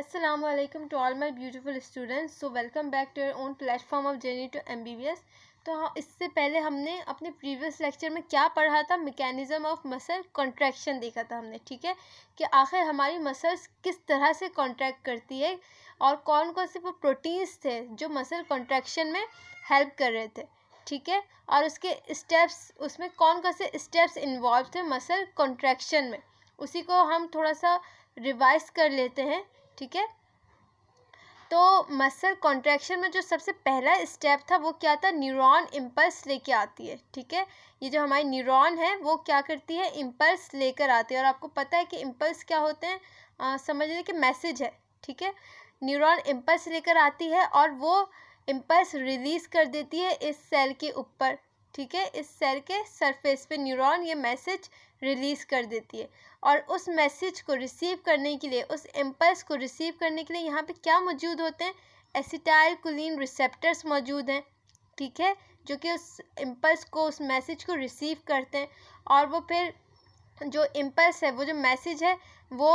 Assalamu alaikum to all my beautiful students. So welcome back to your own platform of Journey to MBBS. तो हाँ इससे पहले हमने अपने प्रीवियस लेक्चर में क्या पढ़ा था मेकेनिज़म ऑफ मसल कॉन्ट्रैक्शन देखा था हमने ठीक है कि आखिर हमारी मसल्स किस तरह से कॉन्ट्रैक्ट करती है और कौन कौन से वो प्रोटीन्स थे जो मसल कॉन्ट्रैक्शन में हेल्प कर रहे थे ठीक है और उसके स्टेप्स उसमें कौन कौन से स्टेप्स इन्वॉल्व थे मसल कॉन्ट्रैक्शन में उसी को हम थोड़ा सा रिवाइज कर लेते हैं ठीक है तो मसल कॉन्ट्रैक्शन में जो सबसे पहला स्टेप था वो क्या था न्यूरॉन इम्पल्स लेके आती है ठीक है ये जो हमारी न्यूरॉन है वो क्या करती है इम्पल्स लेकर आती है और आपको पता है कि इम्पल्स क्या होते हैं समझ लें कि मैसेज है ठीक है न्यूरॉन इम्पल्स लेकर आती है और वो इम्पल्स रिलीज़ कर देती है इस सेल के ऊपर ठीक है इस सेल के सरफेस पे न्यूरॉन ये मैसेज रिलीज़ कर देती है और उस मैसेज को रिसीव करने के लिए उस एम्पल्स को रिसीव करने के लिए यहाँ पे क्या मौजूद होते हैं एसिटाइल कुलीन रिसेप्टर्स मौजूद हैं ठीक है जो कि उस एम्पल्स को उस मैसेज को रिसीव करते हैं और वो फिर जो इम्पल्स है वो जो मैसेज है वो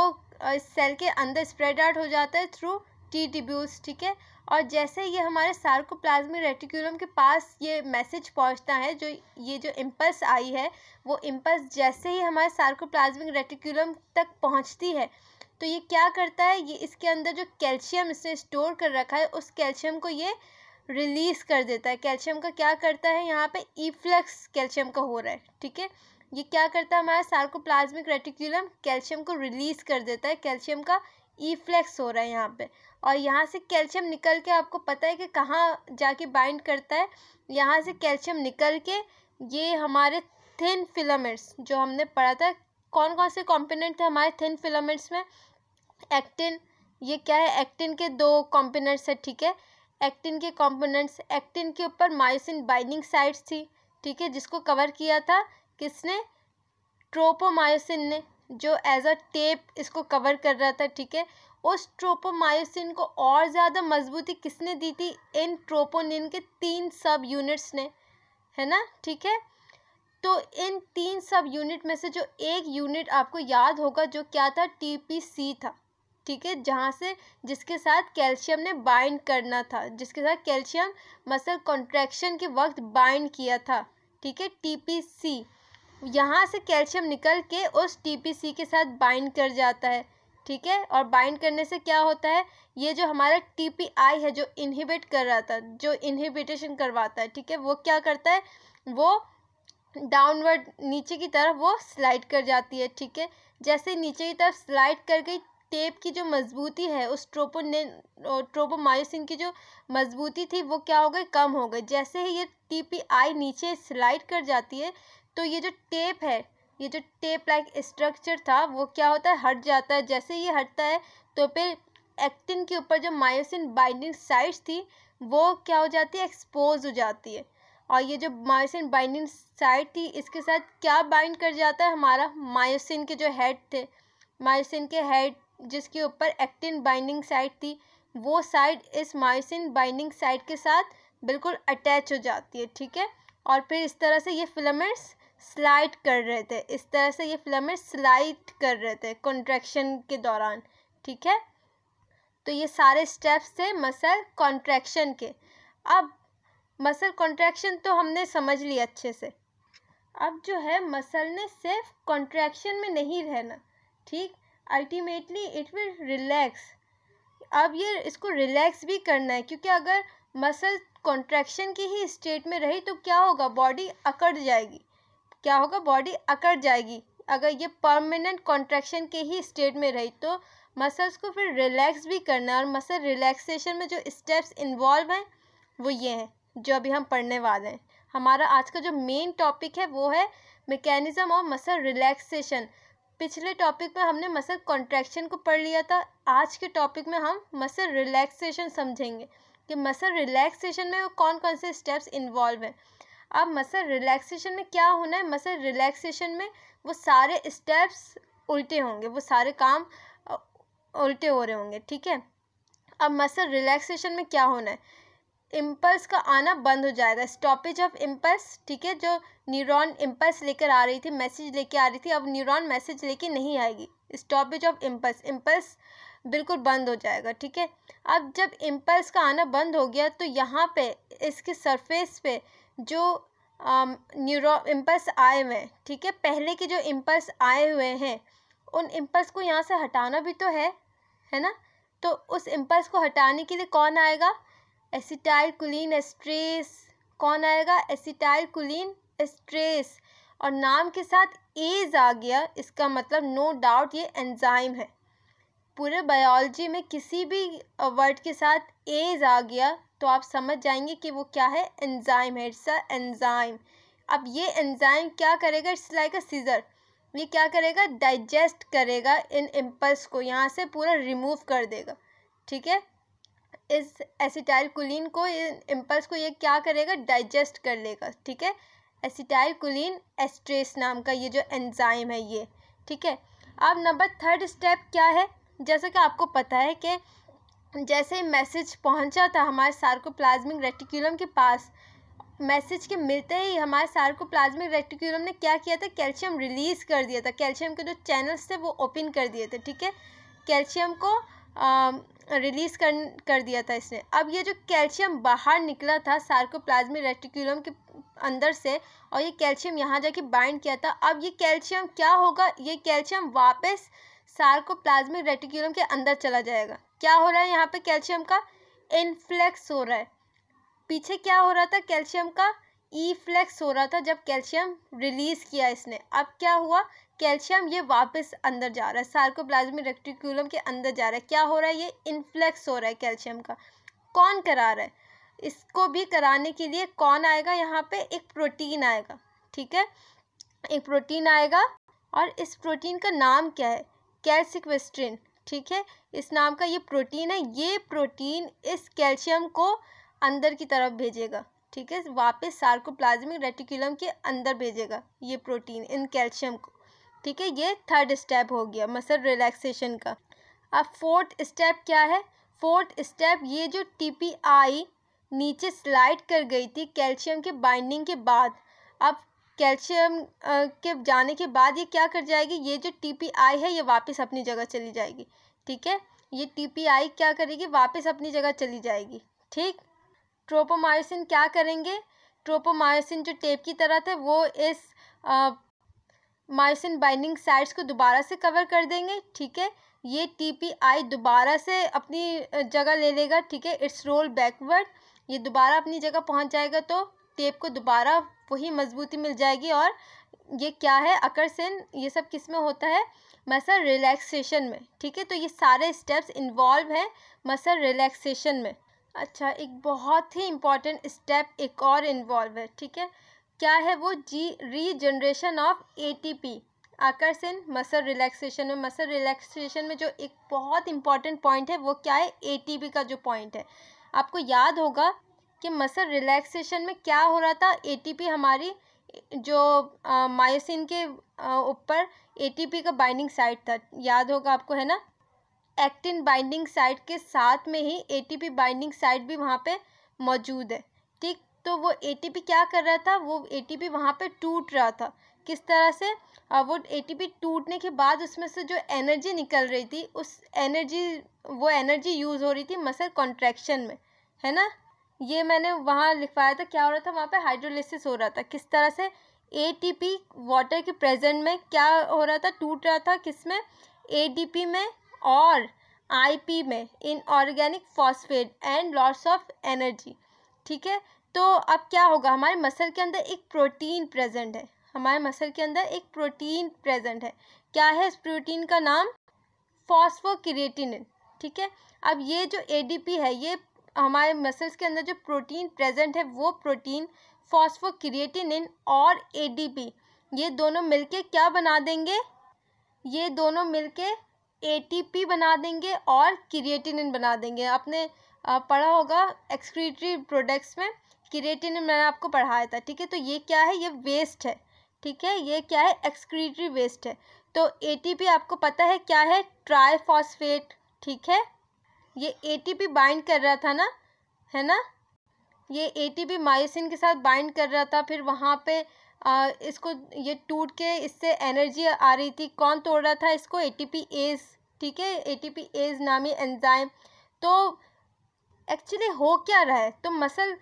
इस सेल के अंदर स्प्रेड आउट हो जाता है थ्रू टी ट्यूब्यूल्स ठीक है और जैसे ये हमारे सार्कोप्लाज्मिक रेटिकुलम के पास ये मैसेज पहुंचता है जो ये जो इम्पल्स आई है वो इम्पल्स जैसे ही हमारे सार्कोप्लाज्मिक रेटिकुलम तक पहुंचती है तो ये क्या करता है ये इसके अंदर जो कैल्शियम इसने स्टोर कर रखा है उस कैल्शियम को ये रिलीज़ कर देता है कैल्शियम का क्या करता है यहाँ पर ईफ्लक्स कैल्शियम का हो रहा है ठीक है ये क्या करता है हमारा सार्कोप्लाज्मिक रेटिकुलम कैल्शियम को रिलीज़ कर देता है कैल्शियम का ई फ्लैक्स हो रहा है यहाँ पे और यहाँ से कैल्शियम निकल के आपको पता है कि कहाँ जाके बाइंड करता है यहाँ से कैल्शियम निकल के ये हमारे थिन फिलामेंट्स जो हमने पढ़ा था कौन कौन से कॉम्पोनेंट थे हमारे थिन फिलामेंट्स में एक्टिन ये क्या है एक्टिन के दो कॉम्पोनेंट्स है ठीक है एक्टिन के कॉम्पोनेंट्स एक्टिन के ऊपर मायोसिन बाइंडिंग साइट्स थी ठीक है जिसको कवर किया था किसने ट्रोपोमायोसिन ने जो एज अ टेप इसको कवर कर रहा था ठीक है उस ट्रोपोमायोसिन को और ज़्यादा मजबूती किसने दी थी इन ट्रोपोनिन के तीन सब यूनिट्स ने है ना ठीक है तो इन तीन सब यूनिट में से जो एक यूनिट आपको याद होगा जो क्या था टीपीसी था ठीक है जहाँ से जिसके साथ कैल्शियम ने बाइंड करना था जिसके साथ कैल्शियम मसल कॉन्ट्रैक्शन के वक्त बाइंड किया था ठीक है टी यहाँ से कैल्शियम निकल के उस टीपीसी के साथ बाइंड कर जाता है ठीक है और बाइंड करने से क्या होता है ये जो हमारा टीपीआई है जो इनहिबिट कर रहा था जो इनहिबिटेशन करवाता है ठीक है वो क्या करता है वो डाउनवर्ड नीचे की तरफ वो स्लाइड कर जाती है ठीक है जैसे नीचे की तरफ स्लाइड कर गई टेप की जो मजबूती है उस ने ट्रोपोमायोसिन की जो मजबूती थी वो क्या हो गई कम हो गई जैसे ही ये टीपीआई नीचे स्लाइड कर जाती है तो ये जो टेप है ये जो टेप लाइक स्ट्रक्चर था वो क्या होता है हट जाता है जैसे ये हटता है तो फिर एक्टिन के ऊपर जो मायोसिन बाइंडिंग साइट्स थी वो क्या हो जाती है एक्सपोज हो जाती है और ये जो मायोसिन बाइंडिंग साइट थी इसके साथ क्या बाइंड कर जाता है हमारा मायोसिन के जो हेड थे मायोसिन के हेड जिसके ऊपर एक्टिन बाइंडिंग साइट थी वो साइड इस मायोसिन बाइंडिंग साइट के साथ बिल्कुल अटैच हो जाती है ठीक है और फिर इस तरह से ये फिलामेंट्स स्लाइड कर रहे थे इस तरह से ये फिलामेंट स्लाइड कर रहे थे कॉन्ट्रैक्शन के दौरान ठीक है तो ये सारे स्टेप्स थे मसल कॉन्ट्रैक्शन के अब मसल कॉन्ट्रैक्शन तो हमने समझ लिया अच्छे से अब जो है मसल ने सिर्फ कॉन्ट्रैक्शन में नहीं रहना ठीक अल्टीमेटली इट विल रिलैक्स अब ये इसको रिलैक्स भी करना है क्योंकि अगर मसल कॉन्ट्रैक्शन की ही स्टेट में रही तो क्या होगा बॉडी अकड़ जाएगी क्या होगा बॉडी अकड़ जाएगी अगर ये परमानेंट कॉन्ट्रैक्शन के ही स्टेट में रही तो मसल्स को फिर रिलैक्स भी करना है और मसल रिलैक्सेशन में जो स्टेप्स इन्वॉल्व हैं वो ये हैं जो अभी हम पढ़ने वाले हैं हमारा आज का जो मेन टॉपिक है वो है मेकेनिज़्म ऑफ मसल रिलैक्सेशन पिछले टॉपिक में हमने मसल कॉन्ट्रैक्शन को पढ़ लिया था आज के टॉपिक में हम मसल रिलैक्सेशन समझेंगे कि मसल रिलैक्सेशन में कौन कौन से स्टेप्स इन्वॉल्व हैं आप मसल रिलैक्सेशन में क्या होना है मसल रिलैक्सेशन में वो सारे स्टेप्स उल्टे होंगे वो सारे काम उल्टे हो रहे होंगे ठीक है अब मसल रिलैक्सेशन में क्या होना है इम्पल्स का आना बंद हो जाएगा स्टॉपेज ऑफ इम्पल्स ठीक है जो न्यूरॉन इम्पल्स लेकर आ रही थी मैसेज लेके आ रही थी अब न्यूरॉन मैसेज लेके नहीं आएगी स्टॉपेज ऑफ इम्पल्स इम्पल्स बिल्कुल बंद हो जाएगा ठीक है अब जब इम्पल्स का आना बंद हो गया तो यहाँ पे इसके सरफेस पे जो न्यूरो इम्पल्स आए हुए हैं ठीक है पहले के जो इम्पल्स आए हुए हैं उन इम्पल्स को यहाँ से हटाना भी तो है है ना तो उस इम्पल्स को हटाने के लिए कौन आएगा एसिटाइल कुलीन एस्ट्रेस कौन आएगा एसिटाइल कुलीन एस्ट्रेस और नाम के साथ एज आ गया इसका मतलब नो no डाउट ये एंजाइम है पूरे बायोलॉजी में किसी भी वर्ड के साथ एज आ गया तो आप समझ जाएंगे कि वो क्या है एंजाइम है इट्स एंजाइम अब ये एंजाइम क्या करेगा इट्स लाइक अ सीज़र ये क्या करेगा डाइजेस्ट करेगा इन इम्पल्स को यहाँ से पूरा रिमूव कर देगा ठीक है इस एसिटाइल कुलीन को इन इम्पल्स को ये क्या करेगा डाइजेस्ट कर लेगा ठीक है एसिटाइल कुलीन एस्ट्रेस नाम का ये जो एंजाइम है ये ठीक है अब नंबर थर्ड स्टेप क्या है जैसा कि आपको पता है कि जैसे ही मैसेज पहुंचा था हमारे सार्कोप्लाज्मिक रेटिकुलम के पास मैसेज के मिलते ही हमारे सार्कोप्लाज्मिक रेटिकुलम ने क्या किया था कैल्शियम रिलीज़ कर दिया था कैल्शियम के जो चैनल्स थे वो ओपन कर दिए थे ठीक है कैल्शियम को रिलीज़ कर कर दिया था इसने अब ये जो कैल्शियम बाहर निकला था सार्कोप्लाज्मिक रेटिकुलम के अंदर से और ये कैल्शियम यहाँ जाके बाइंड किया था अब ये कैल्शियम क्या होगा ये कैल्शियम वापस सार्कोप्लाज्मिक रेटिकुलम के अंदर चला जाएगा क्या हो रहा है यहाँ पे कैल्शियम का इनफ्लेक्स हो रहा है पीछे क्या हो रहा था कैल्शियम का ई हो रहा था जब कैल्शियम रिलीज़ किया इसने अब क्या हुआ कैल्शियम ये वापस अंदर जा रहा है सार्कोप्लाज्मिक रेटिकुलम के अंदर जा रहा है क्या हो रहा है ये इनफ्लेक्स हो रहा है कैल्शियम का कौन करा रहा है इसको भी कराने के लिए कौन आएगा यहाँ पे एक प्रोटीन आएगा ठीक है एक प्रोटीन आएगा और इस प्रोटीन का नाम क्या है कैल्सिक्वेस्ट्रिन ठीक है इस नाम का ये प्रोटीन है ये प्रोटीन इस कैल्शियम को अंदर की तरफ भेजेगा ठीक है वापस सार्कोप्लाज्मिक रेटिकुलम के अंदर भेजेगा ये प्रोटीन इन कैल्शियम को ठीक है ये थर्ड स्टेप हो गया मसल रिलैक्सेशन का अब फोर्थ स्टेप क्या है फोर्थ स्टेप ये जो टीपीआई नीचे स्लाइड कर गई थी कैल्शियम के बाइंडिंग के बाद अब कैल्शियम के जाने के बाद ये क्या कर जाएगी ये जो टी पी आई है ये वापस अपनी जगह चली जाएगी ठीक है ये टी पी आई क्या करेगी वापस अपनी जगह चली जाएगी ठीक ट्रोपोमायोसिन क्या करेंगे ट्रोपोमायोसिन जो टेप की तरह थे वो इस मायोसिन बाइंडिंग साइट्स को दोबारा से कवर कर देंगे ठीक है ये टी पी आई दोबारा से अपनी जगह ले लेगा ठीक है इट्स रोल बैकवर्ड ये दोबारा अपनी जगह पहुंच जाएगा तो टेप को दोबारा वही मजबूती मिल जाएगी और ये क्या है आकर्षण ये सब किस में होता है मसल रिलैक्सेशन में ठीक है तो ये सारे स्टेप्स इन्वॉल्व हैं मसल रिलैक्सेशन में अच्छा एक बहुत ही इम्पॉर्टेंट स्टेप एक और इन्वॉल्व है ठीक है क्या है वो जी रीजनरेशन ऑफ एटीपी आकर्षण मसल रिलैक्सेशन में मसल रिलैक्सेशन में जो एक बहुत इंपॉर्टेंट पॉइंट है वो क्या है एटीपी का जो पॉइंट है आपको याद होगा कि मसल रिलैक्सेशन में क्या हो रहा था एटीपी हमारी जो मायोसिन के ऊपर एटीपी का बाइंडिंग साइट था याद होगा आपको है ना एक्टिन बाइंडिंग साइट के साथ में ही एटीपी बाइंडिंग साइट भी वहाँ पे मौजूद है ठीक तो वो एटीपी क्या कर रहा था वो एटीपी वहाँ पर टूट रहा था किस तरह से वो एटीपी टूटने के बाद उसमें से जो एनर्जी निकल रही थी उस एनर्जी वो एनर्जी यूज़ हो रही थी मसल कॉन्ट्रैक्शन में है ना ये मैंने वहाँ लिखवाया था क्या हो रहा था वहाँ पे हाइड्रोलिसिस हो रहा था किस तरह से एटीपी वाटर के प्रेजेंट में क्या हो रहा था टूट रहा था किस में पी में और आईपी में inorganic phosphate and loss of energy ठीक है तो अब क्या होगा हमारे मसल के अंदर एक प्रोटीन प्रेजेंट है हमारे मसल के अंदर एक प्रोटीन प्रेजेंट है क्या है इस प्रोटीन का नाम फॉस्फोक्रिएटिनिन ठीक है अब ये जो एडीपी है ये हमारे मसल्स के अंदर जो प्रोटीन प्रेजेंट है वो प्रोटीन फॉस्फोक्रिएटिनिन और पी ये दोनों मिलके क्या बना देंगे ये दोनों मिलके एटीपी बना देंगे और क्रिएटिनिन बना देंगे आपने पढ़ा होगा एक्सक्रीटरी प्रोडक्ट्स में क्रिएटिनिन मैंने आपको पढ़ाया था ठीक है तो ये क्या है ये वेस्ट है ठीक है ये क्या है एक्सक्रीटरी वेस्ट है तो एटीपी आपको पता है क्या है ट्राईफॉस्फेट ठीक है ये एटीपी बाइंड कर रहा था ना है ना ये एटीपी मायोसिन के साथ बाइंड कर रहा था फिर वहाँ पे आ, इसको ये टूट के इससे एनर्जी आ रही थी कौन तोड़ रहा था इसको एटीपी एज ठीक है एटीपी एज नामी एंजाइम तो एक्चुअली हो क्या रहा है तो मसल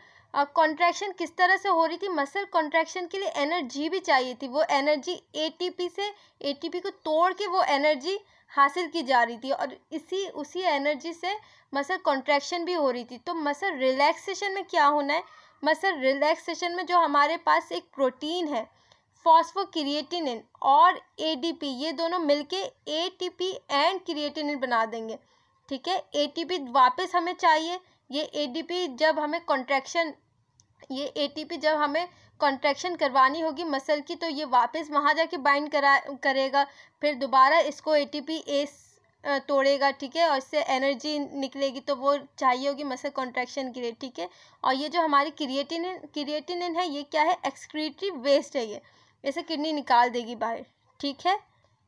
कॉन्ट्रैक्शन किस तरह से हो रही थी मसल कॉन्ट्रैक्शन के लिए एनर्जी भी चाहिए थी वो एनर्जी एटीपी से एटीपी को तोड़ के वो एनर्जी हासिल की जा रही थी और इसी उसी एनर्जी से मसल कॉन्ट्रैक्शन भी हो रही थी तो मसल रिलैक्सेशन में क्या होना है मसल रिलैक्सेशन में जो हमारे पास एक प्रोटीन है फॉस्फोक्रिएटिनिन और एडीपी ये दोनों मिलके एटीपी एंड क्रिएटिनिन बना देंगे ठीक है एटीपी वापस हमें चाहिए ये एडीपी जब हमें कॉन्ट्रैक्शन ये एटीपी जब हमें कॉन्ट्रैक्शन करवानी होगी मसल की तो ये वापस वहाँ जाके बाइंड करा करेगा फिर दोबारा इसको ए टी पी एस तोड़ेगा ठीक है और इससे एनर्जी निकलेगी तो वो चाहिए होगी मसल कॉन्ट्रैक्शन के लिए ठीक है और ये जो हमारी क्रिएटिन क्रिएटिनिन है ये क्या है एक्सक्रीटरी वेस्ट है ये इसे किडनी निकाल देगी बाहर ठीक है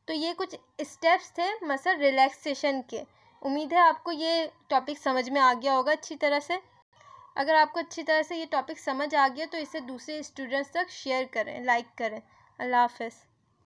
तो ये कुछ स्टेप्स थे मसल रिलैक्सेशन के उम्मीद है आपको ये टॉपिक समझ में आ गया होगा अच्छी तरह से अगर आपको अच्छी तरह से ये टॉपिक समझ आ गया तो इसे दूसरे स्टूडेंट्स तक शेयर करें लाइक करें अल्लाह हाफ